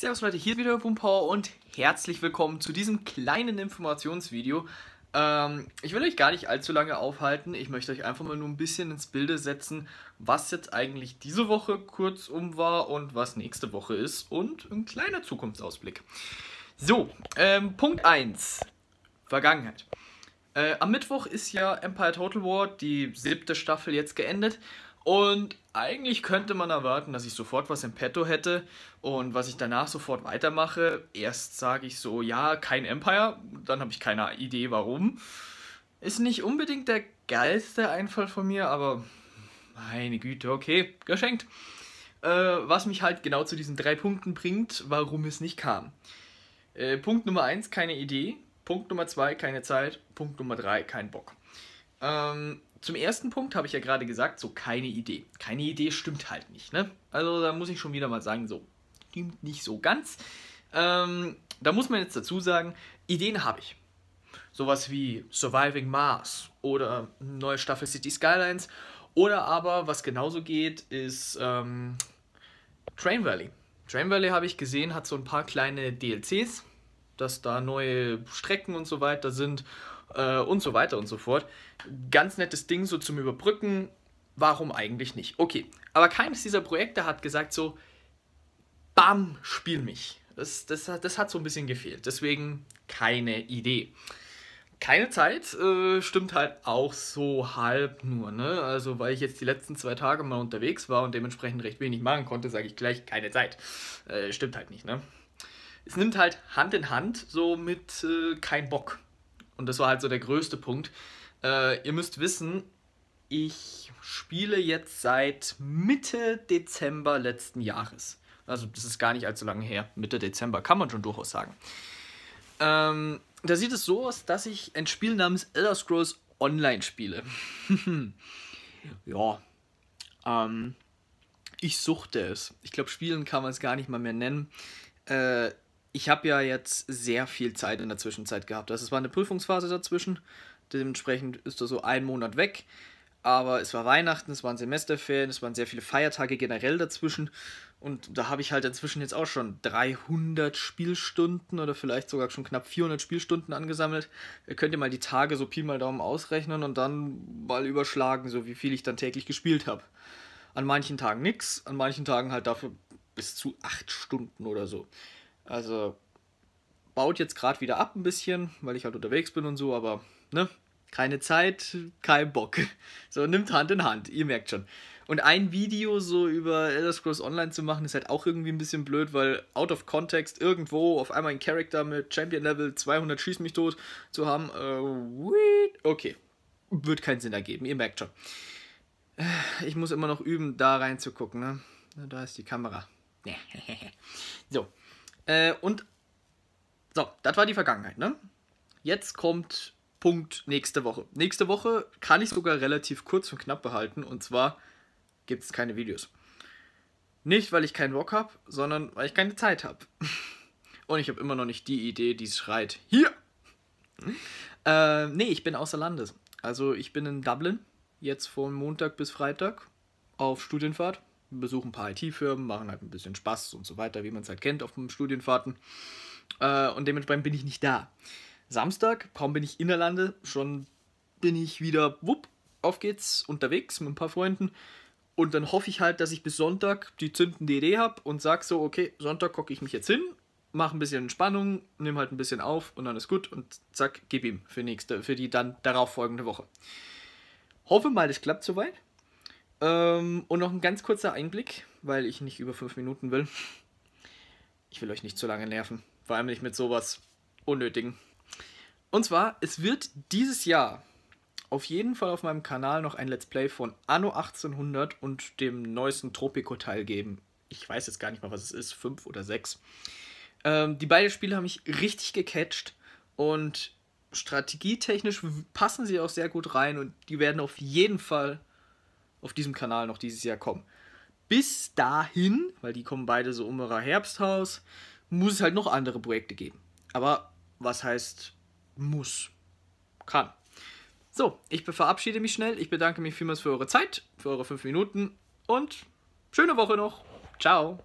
Servus Leute, hier wieder Bumpower und herzlich willkommen zu diesem kleinen Informationsvideo. Ähm, ich will euch gar nicht allzu lange aufhalten, ich möchte euch einfach mal nur ein bisschen ins Bilde setzen, was jetzt eigentlich diese Woche kurzum war und was nächste Woche ist und ein kleiner Zukunftsausblick. So, ähm, Punkt 1, Vergangenheit. Äh, am Mittwoch ist ja Empire Total War, die siebte Staffel, jetzt geendet und eigentlich könnte man erwarten, dass ich sofort was im Petto hätte und was ich danach sofort weitermache. Erst sage ich so, ja, kein Empire, dann habe ich keine Idee warum. Ist nicht unbedingt der geilste Einfall von mir, aber meine Güte, okay, geschenkt. Äh, was mich halt genau zu diesen drei Punkten bringt, warum es nicht kam. Äh, Punkt Nummer 1, keine Idee. Punkt Nummer 2, keine Zeit. Punkt Nummer 3, kein Bock. Ähm, zum ersten Punkt habe ich ja gerade gesagt, so keine Idee. Keine Idee stimmt halt nicht. Ne? Also da muss ich schon wieder mal sagen, so stimmt nicht so ganz. Ähm, da muss man jetzt dazu sagen, Ideen habe ich. Sowas wie Surviving Mars oder neue Staffel City Skylines. Oder aber, was genauso geht, ist ähm, Train Valley. Train Valley habe ich gesehen, hat so ein paar kleine DLCs, dass da neue Strecken und so weiter sind äh, und so weiter und so fort. Ganz nettes Ding so zum Überbrücken. Warum eigentlich nicht? Okay, aber keines dieser Projekte hat gesagt so, bam, spiel mich. Das, das, das hat so ein bisschen gefehlt. Deswegen keine Idee. Keine Zeit äh, stimmt halt auch so halb nur. Ne? Also, weil ich jetzt die letzten zwei Tage mal unterwegs war und dementsprechend recht wenig machen konnte, sage ich gleich keine Zeit. Äh, stimmt halt nicht. Ne? Es nimmt halt Hand in Hand so mit äh, kein Bock und das war halt so der größte Punkt. Äh, ihr müsst wissen, ich spiele jetzt seit Mitte Dezember letzten Jahres. Also das ist gar nicht allzu lange her. Mitte Dezember kann man schon durchaus sagen. Ähm, da sieht es so aus, dass ich ein Spiel namens Elder Scrolls Online spiele. ja. Ähm, ich suchte es. Ich glaube, spielen kann man es gar nicht mal mehr nennen. Äh, ich habe ja jetzt sehr viel Zeit in der Zwischenzeit gehabt. Also es war eine Prüfungsphase dazwischen. Dementsprechend ist da so ein Monat weg. Aber es war Weihnachten, es waren Semesterferien, es waren sehr viele Feiertage generell dazwischen. Und da habe ich halt inzwischen jetzt auch schon 300 Spielstunden oder vielleicht sogar schon knapp 400 Spielstunden angesammelt. Ihr könnt ihr mal die Tage so Pi mal Daumen ausrechnen und dann mal überschlagen, so wie viel ich dann täglich gespielt habe. An manchen Tagen nix, an manchen Tagen halt dafür bis zu 8 Stunden oder so. Also baut jetzt gerade wieder ab ein bisschen, weil ich halt unterwegs bin und so, aber ne, keine Zeit, kein Bock. So, nimmt Hand in Hand, ihr merkt schon. Und ein Video so über Elder Scrolls Online zu machen, ist halt auch irgendwie ein bisschen blöd, weil out of context irgendwo auf einmal ein Charakter mit Champion Level 200 schießt mich tot zu haben, äh, okay, wird keinen Sinn ergeben, ihr merkt schon. Äh, ich muss immer noch üben, da reinzugucken, ne? Da ist die Kamera. so. Äh, und so, das war die Vergangenheit, ne? Jetzt kommt Punkt nächste Woche. Nächste Woche kann ich sogar relativ kurz und knapp behalten und zwar gibt es keine Videos. Nicht, weil ich keinen Bock habe, sondern weil ich keine Zeit habe. Und ich habe immer noch nicht die Idee, die schreit. Hier! Äh, nee, ich bin außer Landes. Also ich bin in Dublin, jetzt von Montag bis Freitag auf Studienfahrt besuchen ein paar IT-Firmen, machen halt ein bisschen Spaß und so weiter, wie man es halt kennt auf den Studienfahrten. Äh, und dementsprechend bin ich nicht da. Samstag, kaum bin ich in der Lande, schon bin ich wieder, wupp, auf geht's, unterwegs mit ein paar Freunden. Und dann hoffe ich halt, dass ich bis Sonntag die zündende Idee habe und sage so, okay, Sonntag gucke ich mich jetzt hin, mache ein bisschen Entspannung, nehme halt ein bisschen auf und dann ist gut und zack, gib ihm für, nächste, für die dann darauf folgende Woche. Hoffe mal, das klappt soweit. Ähm, und noch ein ganz kurzer Einblick, weil ich nicht über fünf Minuten will. Ich will euch nicht zu lange nerven. Vor allem nicht mit sowas Unnötigen. Und zwar, es wird dieses Jahr auf jeden Fall auf meinem Kanal noch ein Let's Play von Anno 1800 und dem neuesten Tropico-Teil geben. Ich weiß jetzt gar nicht mal, was es ist, fünf oder sechs. Ähm, die beiden Spiele haben mich richtig gecatcht und strategietechnisch passen sie auch sehr gut rein und die werden auf jeden Fall auf diesem Kanal noch dieses Jahr kommen. Bis dahin, weil die kommen beide so um ihrer Herbsthaus, muss es halt noch andere Projekte geben. Aber was heißt muss? Kann. So, ich verabschiede mich schnell. Ich bedanke mich vielmals für eure Zeit, für eure fünf Minuten und schöne Woche noch. Ciao.